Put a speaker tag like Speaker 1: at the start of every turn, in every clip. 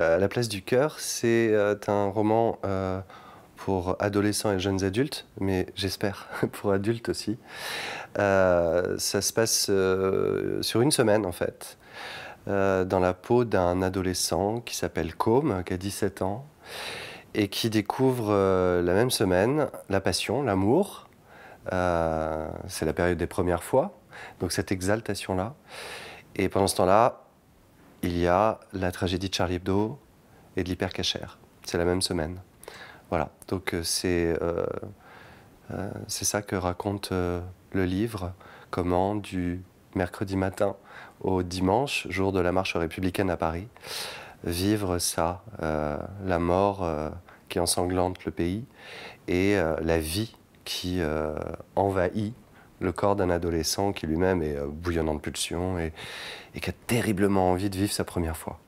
Speaker 1: Euh, la place du cœur, c'est euh, un roman euh, pour adolescents et jeunes adultes, mais j'espère pour adultes aussi. ça se passe sur une semaine en fait, dans la peau d'un adolescent qui s'appelle Com, qui a 17 ans, et qui découvre la même semaine la passion, l'amour. c'est la période des premières fois, donc cette exaltation-là. Et pendant ce temps-là, il y a la tragédie de Charlie Hebdo et de l'hypercachère. C'est la même semaine. Voilà, donc euh, euh, euh, c'est ça que raconte le livre, comment du mercredi matin au dimanche, jour de la marche républicaine à Paris, vivre ça, la mort qui ensanglante le pays et la vie qui envahit le corps d'un adolescent qui lui-même est euh, bouillonnant de pulsions et, qui a terriblement envie de vivre sa première fois.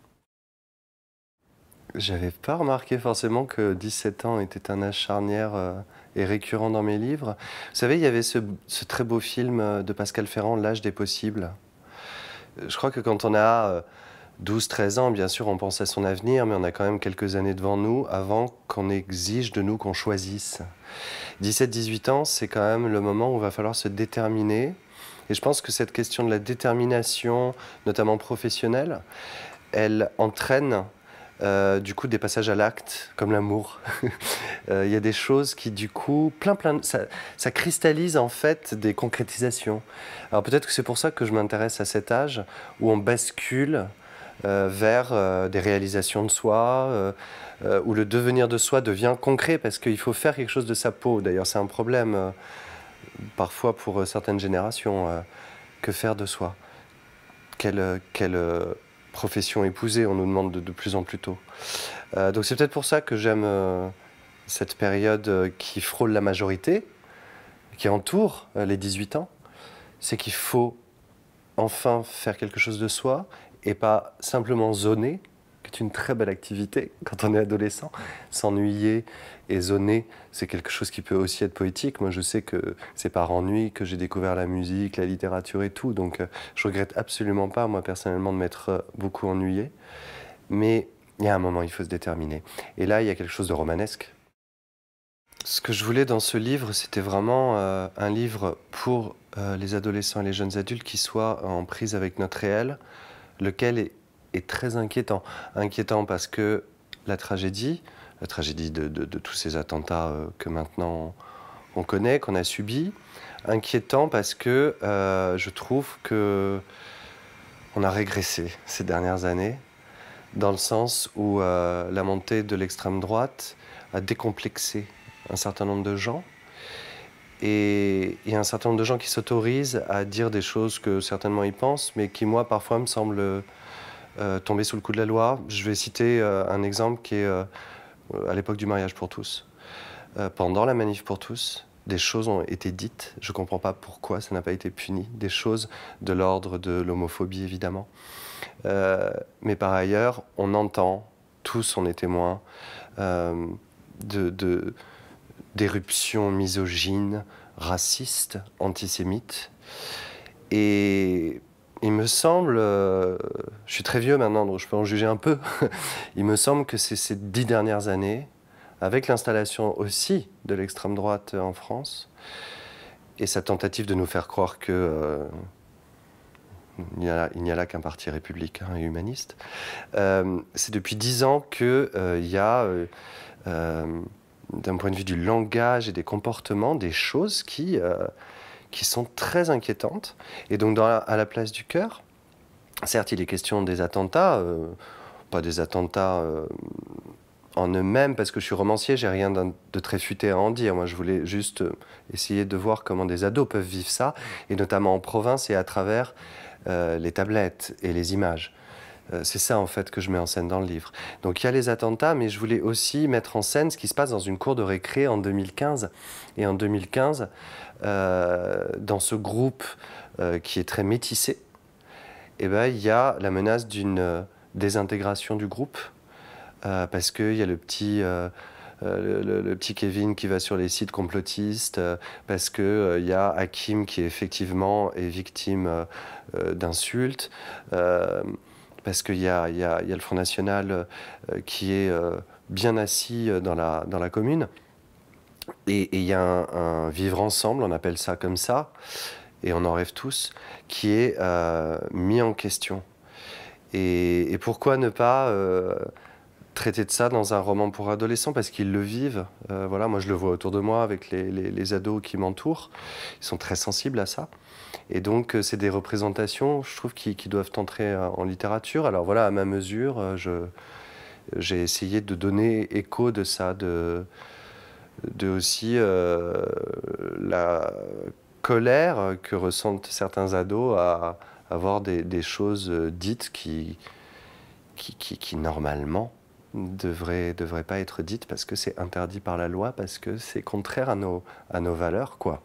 Speaker 1: J'avais pas remarqué forcément que 17 ans était un âge charnière euh, et récurrent dans mes livres. Vous savez, il y avait ce très beau film euh, de Pascal Ferrand, L'âge des possibles. Je crois que quand on a 12-13 ans, bien sûr, on pense à son avenir, mais on a quand même quelques années devant nous avant qu'on exige de nous qu'on choisisse. 17-18 ans, c'est quand même le moment où il va falloir se déterminer. Et je pense que cette question de la détermination, notamment professionnelle, elle entraîne euh, du coup des passages à l'acte, comme l'amour. Euh, il y a des choses qui du coup, plein plein, ça cristallise en fait des concrétisations. Alors peut-être que c'est pour ça que je m'intéresse à cet âge où on bascule euh, vers euh, des réalisations de soi, euh, où le devenir de soi devient concret parce qu'il faut faire quelque chose de sa peau. D'ailleurs, c'est un problème parfois pour certaines générations. que faire de soi Quelle, quelle profession épouser on nous demande de, plus en plus tôt. donc c'est peut-être pour ça que j'aime cette période qui frôle la majorité, qui entoure les 18 ans. C'est qu'il faut enfin faire quelque chose de soi et pas simplement zoner, qui est une très belle activité quand on est adolescent. S'ennuyer et zoner, c'est quelque chose qui peut aussi être poétique. Moi, je sais que c'est par ennui que j'ai découvert la musique, la littérature et tout. Donc, euh, je regrette absolument pas, moi, personnellement, de m'être euh, beaucoup ennuyé. Mais il y a un moment, il faut se déterminer. Et là, il y a quelque chose de romanesque. Ce que je voulais dans ce livre, c'était vraiment euh, un livre pour les adolescents et les jeunes adultes qui soient en prise avec notre réel, lequel est, très inquiétant. Inquiétant parce que la tragédie, la tragédie de, tous ces attentats euh, que maintenant on connaît, qu'on a subis, inquiétant parce que euh, je trouve que on a régressé ces dernières années, dans le sens où euh, la montée de l'extrême droite a décomplexé un certain nombre de gens, et il y a un certain nombre de gens qui s'autorisent à dire des choses que certainement ils pensent, mais qui, moi, parfois, me semblent euh, tomber sous le coup de la loi. Je vais citer euh, un exemple qui est euh, à l'époque du mariage pour tous. pendant la manif pour tous, des choses ont été dites. Je ne comprends pas pourquoi ça n'a pas été puni. Des choses de l'ordre de l'homophobie, évidemment. mais par ailleurs, on entend, tous on est témoins, de d'éruptions misogynes, racistes, antisémites. Et il me semble, euh, je suis très vieux maintenant, donc je peux en juger un peu, il me semble que c'est ces dix dernières années, avec l'installation aussi de l'extrême droite en France, et sa tentative de nous faire croire que... Euh, il n'y a, là qu'un parti républicain et humaniste. Euh, c'est depuis dix ans qu'il il y a d'un point de vue du langage et des comportements, des choses qui, euh, sont très inquiétantes. Et donc, à la place du cœur, certes, il est question des attentats, euh, pas des attentats euh, en eux-mêmes, parce que je suis romancier, j'ai rien de très futé à en dire. Moi, je voulais juste essayer de voir comment des ados peuvent vivre ça, et notamment en province et à travers les tablettes et les images. Euh, c'est ça en fait que je mets en scène dans le livre. Donc il y a les attentats, mais je voulais aussi mettre en scène ce qui se passe dans une cour de récré en 2015. Et en 2015, euh, dans ce groupe euh, qui est très métissé, eh ben, il y a la menace d'une désintégration du groupe, parce qu'il y a le petit... le, petit Kevin qui va sur les sites complotistes, parce qu'il y a Hakim qui effectivement est victime d'insultes parce qu'il y, a le Front National euh, qui est euh, bien assis euh, dans la, commune. Et il y a un, vivre ensemble, on appelle ça comme ça, et on en rêve tous, qui est mis en question. Et, pourquoi ne pas traiter de ça dans un roman pour adolescents parce qu'ils le vivent. Euh, voilà, moi je le vois autour de moi avec les, les, ados qui m'entourent. Ils sont très sensibles à ça. Et donc euh, c'est des représentations, je trouve, qui, doivent entrer euh, en littérature. Alors voilà, à ma mesure, je, j'ai essayé de donner écho de ça, de, de aussi la colère que ressentent certains ados à avoir des, choses dites qui, qui, qui normalement devrait, devrait pas être dite parce que c'est interdit par la loi, parce que c'est contraire à nos, à nos valeurs, quoi,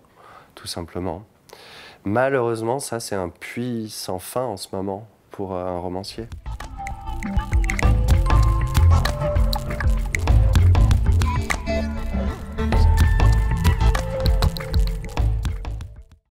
Speaker 1: tout simplement. Malheureusement, ça, c'est un puits sans fin en ce moment pour un romancier.